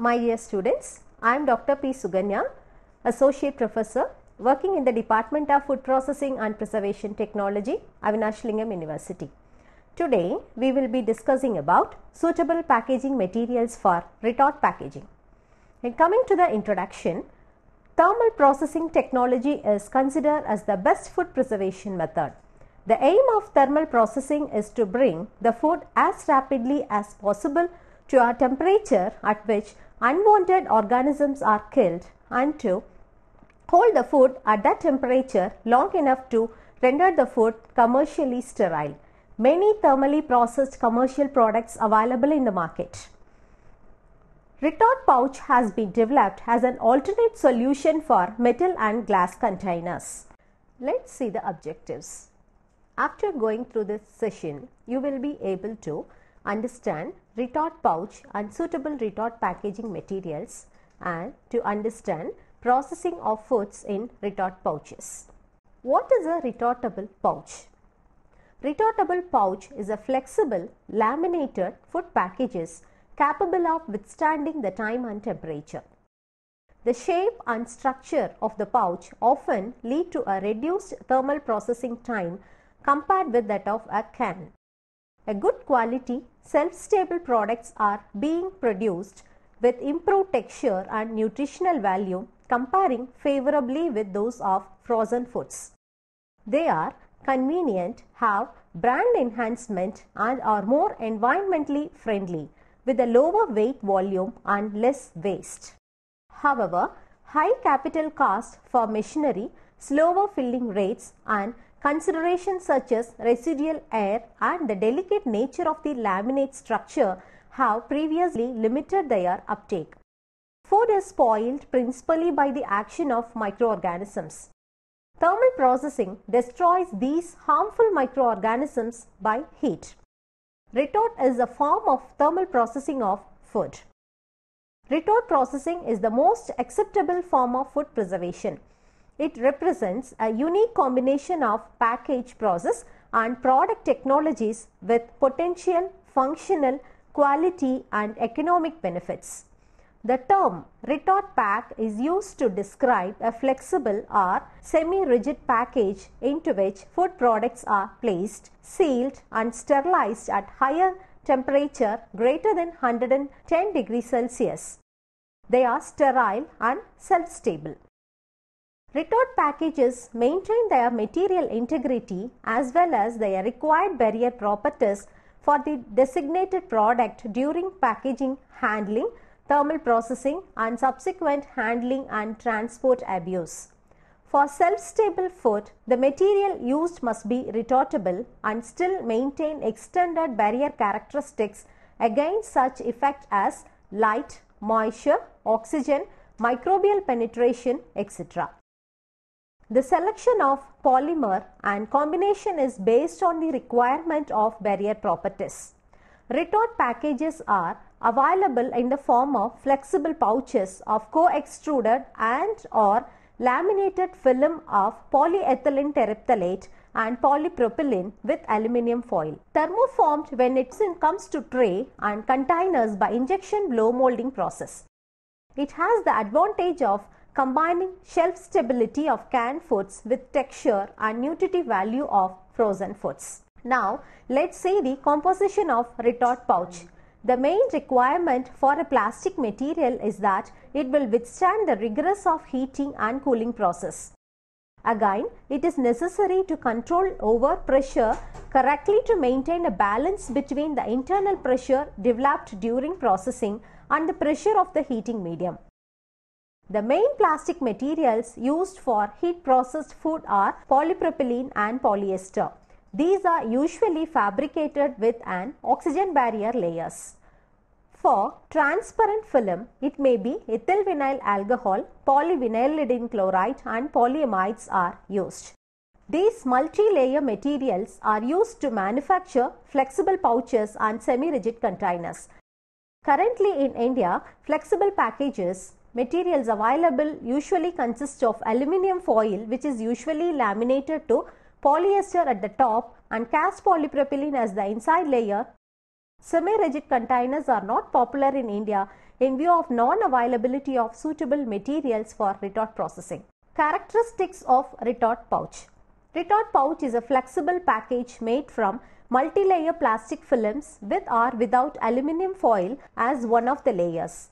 My dear students, I am Dr. P. Suganya, Associate Professor working in the Department of Food Processing and Preservation Technology, Avinash Lingam University. Today, we will be discussing about suitable packaging materials for retort packaging. And coming to the introduction, thermal processing technology is considered as the best food preservation method. The aim of thermal processing is to bring the food as rapidly as possible to a temperature at which unwanted organisms are killed and to hold the food at that temperature long enough to render the food commercially sterile. Many thermally processed commercial products available in the market. Retort pouch has been developed as an alternate solution for metal and glass containers. Let's see the objectives. After going through this session, you will be able to understand retort pouch and suitable retort packaging materials and to understand processing of foods in retort pouches. What is a retortable pouch? Retortable pouch is a flexible laminated food packages capable of withstanding the time and temperature. The shape and structure of the pouch often lead to a reduced thermal processing time compared with that of a can a good quality self-stable products are being produced with improved texture and nutritional value comparing favorably with those of frozen foods. They are convenient, have brand enhancement and are more environmentally friendly with a lower weight volume and less waste. However, high capital cost for machinery, slower filling rates and Considerations such as residual air and the delicate nature of the laminate structure have previously limited their uptake. Food is spoiled principally by the action of microorganisms. Thermal processing destroys these harmful microorganisms by heat. Retort is a form of thermal processing of food. Retort processing is the most acceptable form of food preservation. It represents a unique combination of package process and product technologies with potential functional, quality and economic benefits. The term retort pack is used to describe a flexible or semi-rigid package into which food products are placed, sealed and sterilized at higher temperature greater than 110 degrees Celsius. They are sterile and self-stable. Retort packages maintain their material integrity as well as their required barrier properties for the designated product during packaging, handling, thermal processing and subsequent handling and transport abuse. For self-stable food, the material used must be retortable and still maintain extended barrier characteristics against such effects as light, moisture, oxygen, microbial penetration, etc. The selection of polymer and combination is based on the requirement of barrier properties. Retort packages are available in the form of flexible pouches of co-extruded and or laminated film of polyethylene terephthalate and polypropylene with aluminium foil. Thermoformed when it comes to tray and containers by injection blow molding process. It has the advantage of combining shelf stability of canned foods with texture and nutritive value of frozen foods. Now, let's see the composition of retort pouch. The main requirement for a plastic material is that it will withstand the rigors of heating and cooling process. Again, it is necessary to control over pressure correctly to maintain a balance between the internal pressure developed during processing and the pressure of the heating medium. The main plastic materials used for heat processed food are polypropylene and polyester. These are usually fabricated with an oxygen barrier layers. For transparent film, it may be ethyl vinyl alcohol, polyvinylidene chloride and polyamides are used. These multi-layer materials are used to manufacture flexible pouches and semi-rigid containers. Currently in India, flexible packages Materials available usually consist of aluminium foil which is usually laminated to polyester at the top and cast polypropylene as the inside layer. Semi-rigid containers are not popular in India in view of non-availability of suitable materials for retort processing. Characteristics of retort pouch Retort pouch is a flexible package made from multi-layer plastic films with or without aluminium foil as one of the layers.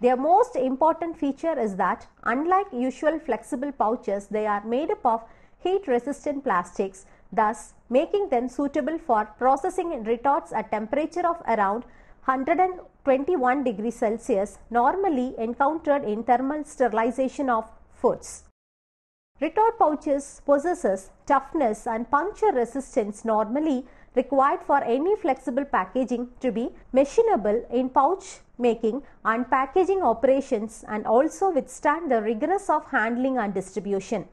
Their most important feature is that unlike usual flexible pouches, they are made up of heat resistant plastics, thus making them suitable for processing in retorts at temperature of around 121 degrees Celsius normally encountered in thermal sterilization of foods. Retort pouches possesses toughness and puncture resistance normally required for any flexible packaging to be machinable in pouch making and packaging operations and also withstand the rigors of handling and distribution.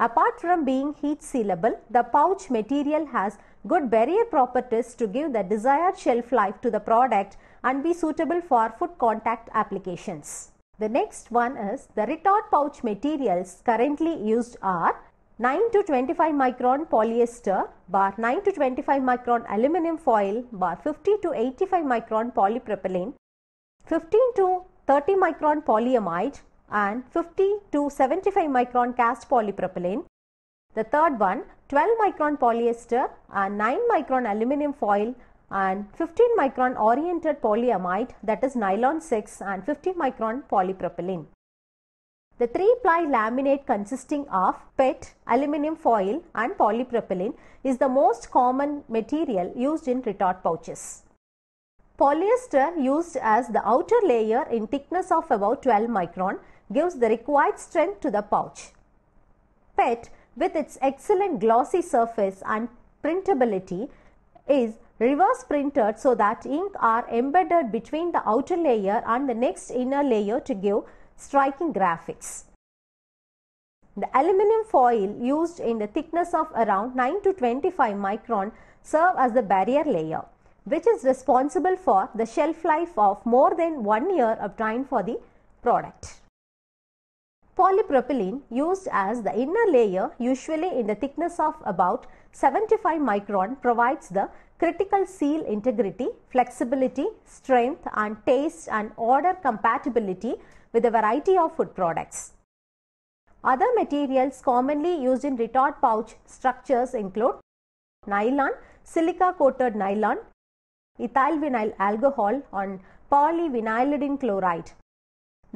Apart from being heat sealable, the pouch material has good barrier properties to give the desired shelf life to the product and be suitable for food contact applications. The next one is the retort pouch materials currently used are 9 to 25 micron polyester bar 9 to 25 micron aluminum foil bar 50 to 85 micron polypropylene 15 to 30 micron polyamide and 50 to 75 micron cast polypropylene. The third one 12 micron polyester and 9 micron aluminum foil and 15 micron oriented polyamide that is nylon 6 and 50 micron polypropylene. The three-ply laminate consisting of PET, aluminium foil and polypropylene is the most common material used in retort pouches. Polyester used as the outer layer in thickness of about 12 micron gives the required strength to the pouch. PET with its excellent glossy surface and printability is reverse printed so that ink are embedded between the outer layer and the next inner layer to give striking graphics. The aluminum foil used in the thickness of around 9 to 25 micron serve as the barrier layer which is responsible for the shelf life of more than 1 year of time for the product. Polypropylene used as the inner layer usually in the thickness of about 75 micron provides the critical seal integrity, flexibility, strength and taste and odor compatibility with a variety of food products. Other materials commonly used in retort pouch structures include nylon, silica coated nylon, ethyl vinyl alcohol and polyvinylidene chloride.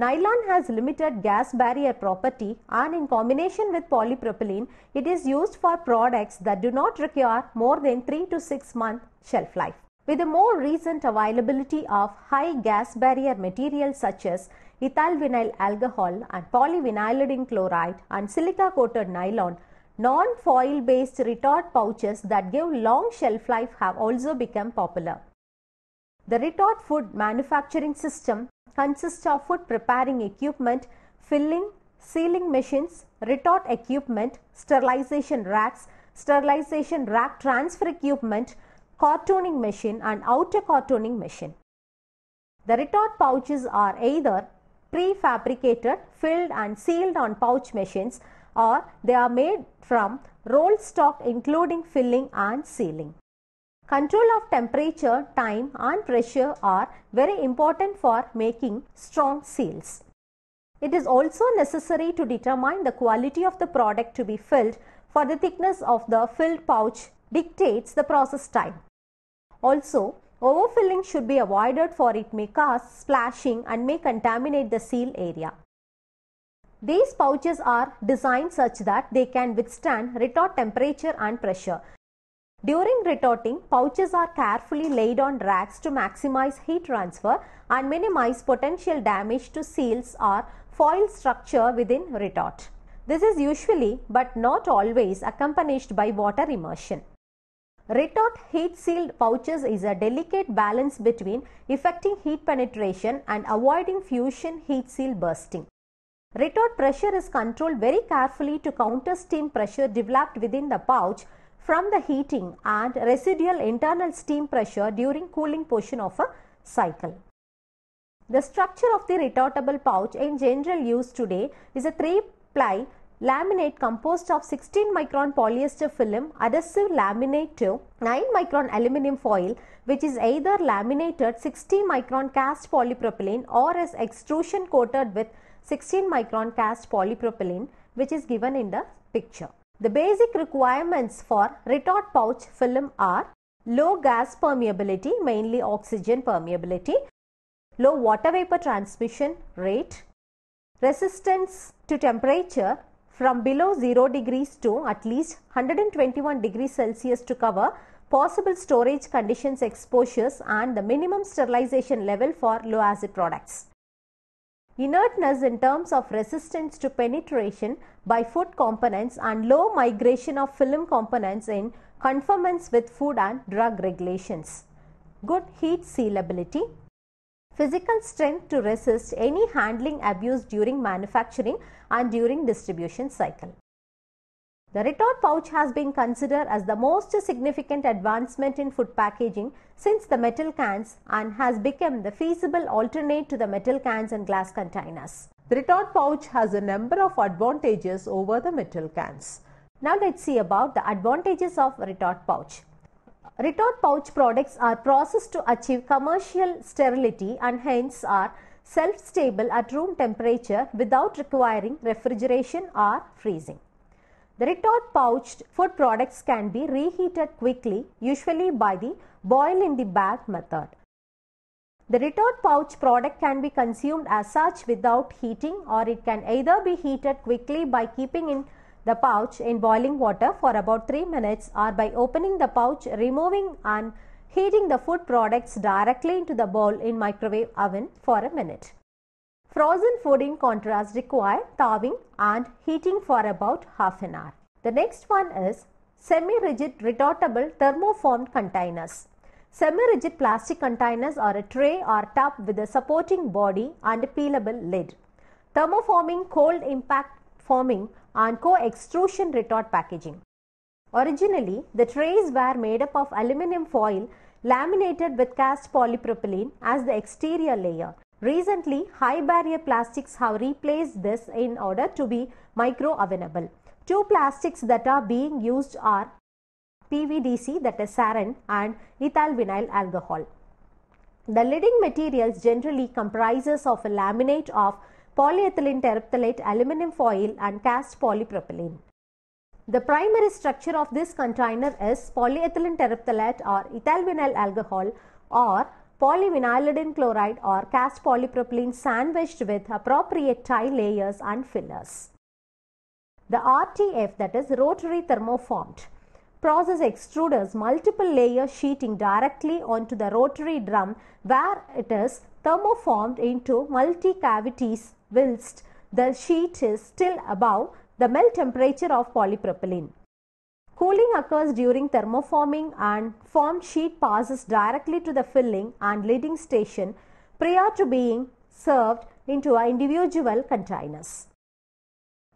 Nylon has limited gas barrier property and in combination with polypropylene, it is used for products that do not require more than 3 to 6 month shelf life. With the more recent availability of high gas barrier materials such as ethyl vinyl alcohol and polyvinylidene chloride and silica coated nylon, non-foil based retort pouches that give long shelf life have also become popular. The retort food manufacturing system consists of food preparing equipment, filling, sealing machines, retort equipment, sterilization racks, sterilization rack transfer equipment, cartooning machine and outer cartooning machine. The retort pouches are either prefabricated, filled and sealed on pouch machines or they are made from roll stock including filling and sealing. Control of temperature, time and pressure are very important for making strong seals. It is also necessary to determine the quality of the product to be filled for the thickness of the filled pouch dictates the process time. Also, overfilling should be avoided for it may cause splashing and may contaminate the seal area. These pouches are designed such that they can withstand retort temperature and pressure. During retorting, pouches are carefully laid on racks to maximize heat transfer and minimize potential damage to seals or foil structure within retort. This is usually but not always accompanied by water immersion. Retort heat sealed pouches is a delicate balance between effecting heat penetration and avoiding fusion heat seal bursting. Retort pressure is controlled very carefully to counter steam pressure developed within the pouch from the heating and residual internal steam pressure during cooling portion of a cycle. The structure of the retortable pouch in general use today is a 3-ply laminate composed of 16 micron polyester film, adhesive laminate to 9 micron aluminum foil which is either laminated 60 micron cast polypropylene or is extrusion coated with 16 micron cast polypropylene which is given in the picture. The basic requirements for retort pouch film are low gas permeability, mainly oxygen permeability, low water vapor transmission rate, resistance to temperature from below 0 degrees to at least 121 degrees Celsius to cover possible storage conditions exposures and the minimum sterilization level for low acid products inertness in terms of resistance to penetration by food components and low migration of film components in conformance with food and drug regulations. Good heat sealability. Physical strength to resist any handling abuse during manufacturing and during distribution cycle. The retort pouch has been considered as the most significant advancement in food packaging since the metal cans and has become the feasible alternate to the metal cans and glass containers. The retort pouch has a number of advantages over the metal cans. Now let's see about the advantages of retort pouch. Retort pouch products are processed to achieve commercial sterility and hence are self-stable at room temperature without requiring refrigeration or freezing. The retort pouched food products can be reheated quickly, usually by the boil in the bath method. The retort pouch product can be consumed as such without heating or it can either be heated quickly by keeping in the pouch in boiling water for about 3 minutes or by opening the pouch, removing and heating the food products directly into the bowl in microwave oven for a minute. Frozen food in contrast require thawing and heating for about half an hour. The next one is semi-rigid retortable thermoformed containers. Semi-rigid plastic containers are a tray or tub with a supporting body and a peelable lid. Thermoforming cold impact forming and co-extrusion retort packaging. Originally, the trays were made up of aluminum foil laminated with cast polypropylene as the exterior layer Recently, high barrier plastics have replaced this in order to be micro-available. Two plastics that are being used are PVDC that is sarin and ethyl vinyl alcohol. The leading materials generally comprises of a laminate of polyethylene terephthalate aluminum foil and cast polypropylene. The primary structure of this container is polyethylene terephthalate or ethyl vinyl alcohol or polyvinylidene chloride or cast polypropylene sandwiched with appropriate tie layers and fillers. The RTF that is rotary thermoformed process extrudes multiple layer sheeting directly onto the rotary drum where it is thermoformed into multi cavities whilst the sheet is still above the melt temperature of polypropylene. Cooling occurs during thermoforming and formed sheet passes directly to the filling and leading station prior to being served into individual containers.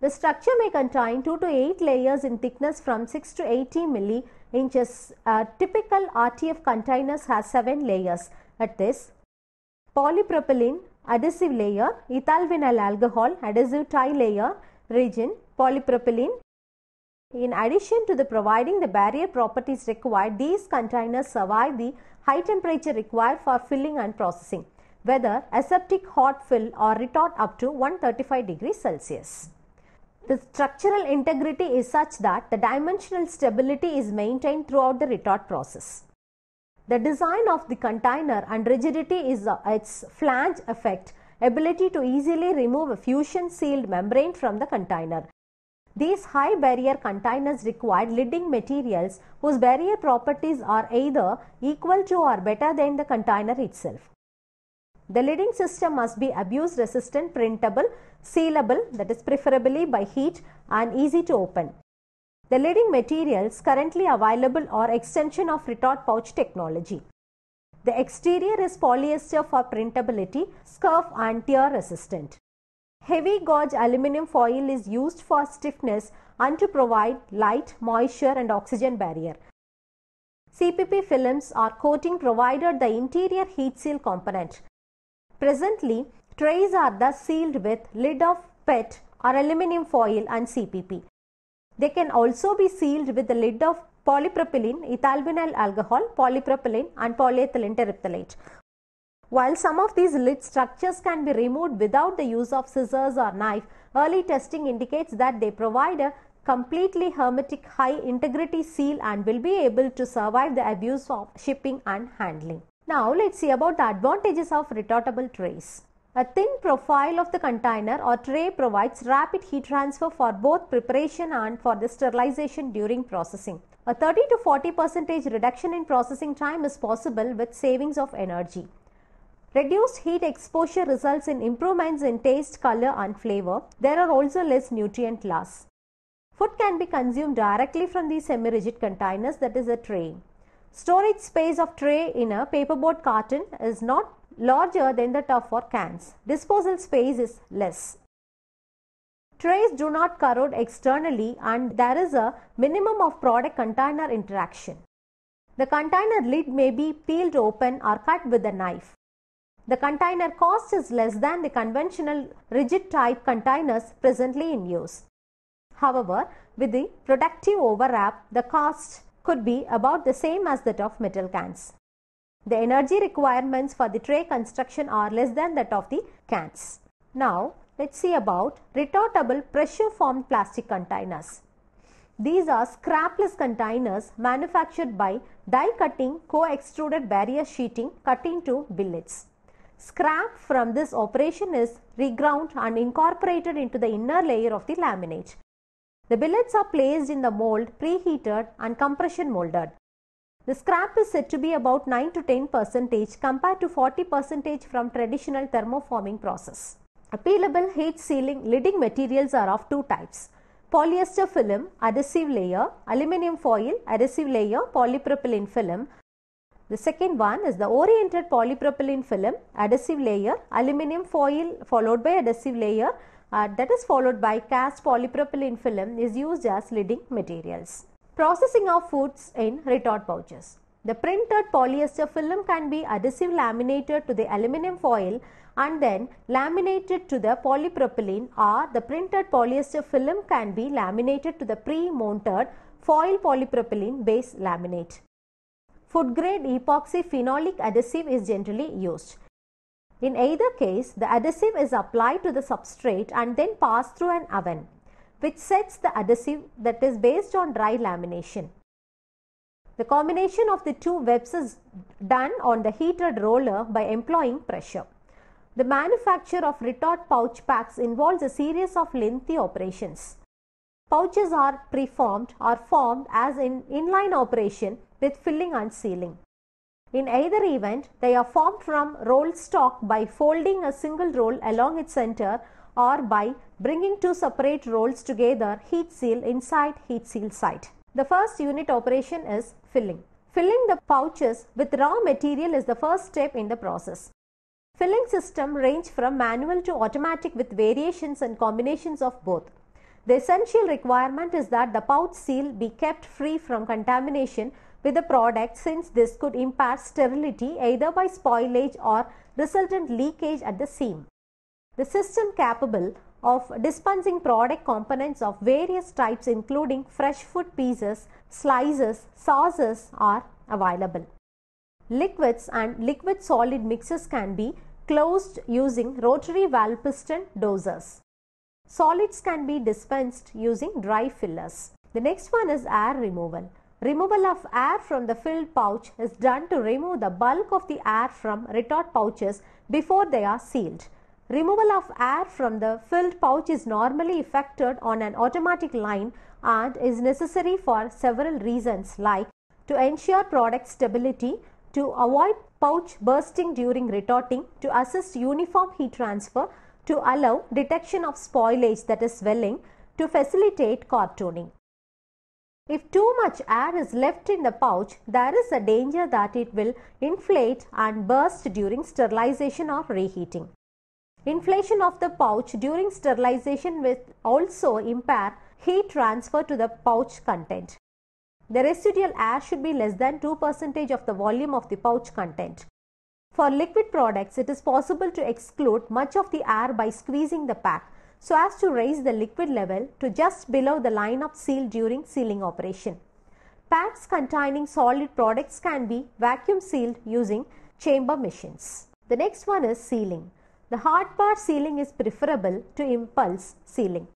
The structure may contain 2 to 8 layers in thickness from 6 to 80 milli inches. A typical RTF containers has 7 layers at this polypropylene adhesive layer, ethyl vinyl alcohol adhesive tie layer resin, polypropylene in addition to the providing the barrier properties required, these containers survive the high temperature required for filling and processing, whether aseptic hot fill or retort up to 135 degrees Celsius. The structural integrity is such that the dimensional stability is maintained throughout the retort process. The design of the container and rigidity is uh, its flange effect, ability to easily remove a fusion sealed membrane from the container these high barrier containers require leading materials whose barrier properties are either equal to or better than the container itself. The leading system must be abuse resistant, printable, sealable that is preferably by heat and easy to open. The leading materials currently available are extension of retort pouch technology. The exterior is polyester for printability, scuff and tear resistant. Heavy gauge aluminum foil is used for stiffness and to provide light, moisture and oxygen barrier. CPP films are coating provided the interior heat seal component. Presently, trays are thus sealed with lid of PET or aluminum foil and CPP. They can also be sealed with the lid of polypropylene, ethyl alcohol, polypropylene and polyethylene terephthalate. While some of these lid structures can be removed without the use of scissors or knife, early testing indicates that they provide a completely hermetic high integrity seal and will be able to survive the abuse of shipping and handling. Now let's see about the advantages of retortable trays. A thin profile of the container or tray provides rapid heat transfer for both preparation and for the sterilization during processing. A 30 to 40 percentage reduction in processing time is possible with savings of energy. Reduced heat exposure results in improvements in taste, color and flavor. There are also less nutrient loss. Food can be consumed directly from the semi-rigid containers that is a tray. Storage space of tray in a paperboard carton is not larger than that of for cans. Disposal space is less. Trays do not corrode externally and there is a minimum of product container interaction. The container lid may be peeled open or cut with a knife. The container cost is less than the conventional rigid type containers presently in use. However, with the productive overwrap, the cost could be about the same as that of metal cans. The energy requirements for the tray construction are less than that of the cans. Now, let's see about retortable pressure formed plastic containers. These are scrapless containers manufactured by die cutting co-extruded barrier sheeting cut into billets. Scrap from this operation is reground and incorporated into the inner layer of the laminate. The billets are placed in the mold preheated and compression molded. The scrap is said to be about 9 to 10 percentage compared to 40 percentage from traditional thermoforming process. Appealable heat sealing leading materials are of two types. Polyester film adhesive layer, aluminium foil adhesive layer, polypropylene film the second one is the oriented polypropylene film, adhesive layer, aluminium foil followed by adhesive layer uh, that is followed by cast polypropylene film is used as leading materials. Processing of foods in retort pouches. The printed polyester film can be adhesive laminated to the aluminium foil and then laminated to the polypropylene or the printed polyester film can be laminated to the pre-mounted foil polypropylene base laminate food grade epoxy phenolic adhesive is generally used. In either case, the adhesive is applied to the substrate and then passed through an oven which sets the adhesive that is based on dry lamination. The combination of the two webs is done on the heated roller by employing pressure. The manufacture of retort pouch packs involves a series of lengthy operations. Pouches are preformed or formed as in inline operation with filling and sealing. In either event, they are formed from roll stock by folding a single roll along its center or by bringing two separate rolls together heat seal inside heat seal side. The first unit operation is filling. Filling the pouches with raw material is the first step in the process. Filling system range from manual to automatic with variations and combinations of both. The essential requirement is that the pouch seal be kept free from contamination with the product since this could impact sterility either by spoilage or resultant leakage at the seam. The system capable of dispensing product components of various types including fresh food pieces, slices, sauces are available. Liquids and liquid solid mixes can be closed using rotary valve piston dosers. Solids can be dispensed using dry fillers. The next one is air removal. Removal of air from the filled pouch is done to remove the bulk of the air from retort pouches before they are sealed. Removal of air from the filled pouch is normally effected on an automatic line and is necessary for several reasons like to ensure product stability, to avoid pouch bursting during retorting, to assist uniform heat transfer, to allow detection of spoilage that is swelling, to facilitate cartooning. If too much air is left in the pouch, there is a danger that it will inflate and burst during sterilization or reheating. Inflation of the pouch during sterilization will also impair heat transfer to the pouch content. The residual air should be less than 2% of the volume of the pouch content. For liquid products, it is possible to exclude much of the air by squeezing the pack so as to raise the liquid level to just below the line of seal during sealing operation. Packs containing solid products can be vacuum sealed using chamber machines. The next one is sealing. The hard part sealing is preferable to impulse sealing.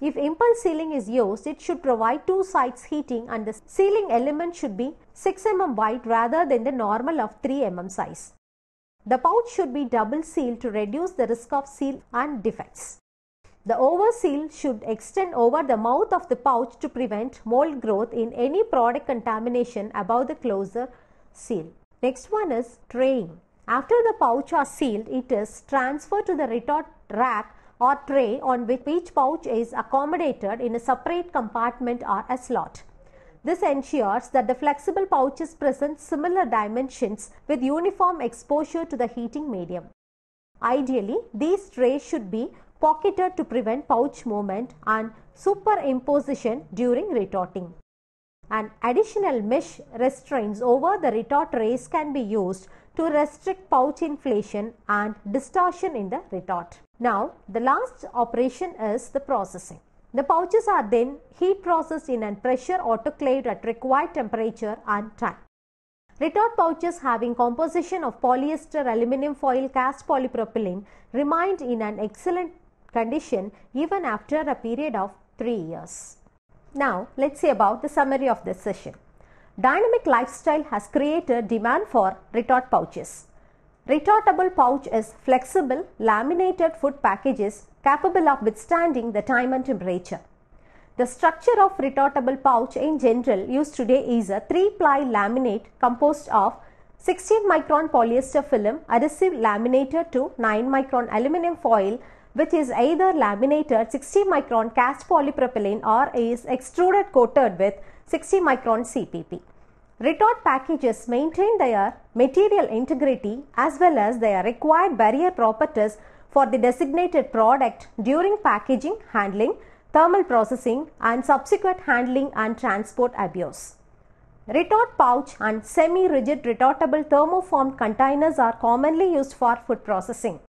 If impulse sealing is used, it should provide two sides heating and the sealing element should be 6 mm wide rather than the normal of 3 mm size. The pouch should be double sealed to reduce the risk of seal and defects. The overseal should extend over the mouth of the pouch to prevent mold growth in any product contamination above the closer seal. Next one is traying. After the pouch are sealed, it is transferred to the retort rack or tray on which each pouch is accommodated in a separate compartment or a slot. This ensures that the flexible pouches present similar dimensions with uniform exposure to the heating medium. Ideally, these trays should be Pocketed to prevent pouch movement and superimposition during retorting. An additional mesh restraints over the retort race can be used to restrict pouch inflation and distortion in the retort. Now, the last operation is the processing. The pouches are then heat processed in a pressure autoclaved at required temperature and time. Retort pouches having composition of polyester, aluminum foil, cast polypropylene remained in an excellent condition even after a period of 3 years. Now, let's see about the summary of this session. Dynamic lifestyle has created demand for retort pouches. Retortable pouch is flexible laminated food packages capable of withstanding the time and temperature. The structure of retortable pouch in general used today is a 3-ply laminate composed of 16 micron polyester film adhesive laminated to 9 micron aluminum foil which is either laminated 60 micron cast polypropylene or is extruded coated with 60 micron CPP. Retort packages maintain their material integrity as well as their required barrier properties for the designated product during packaging, handling, thermal processing and subsequent handling and transport abuse. Retort pouch and semi-rigid retortable thermoformed containers are commonly used for food processing.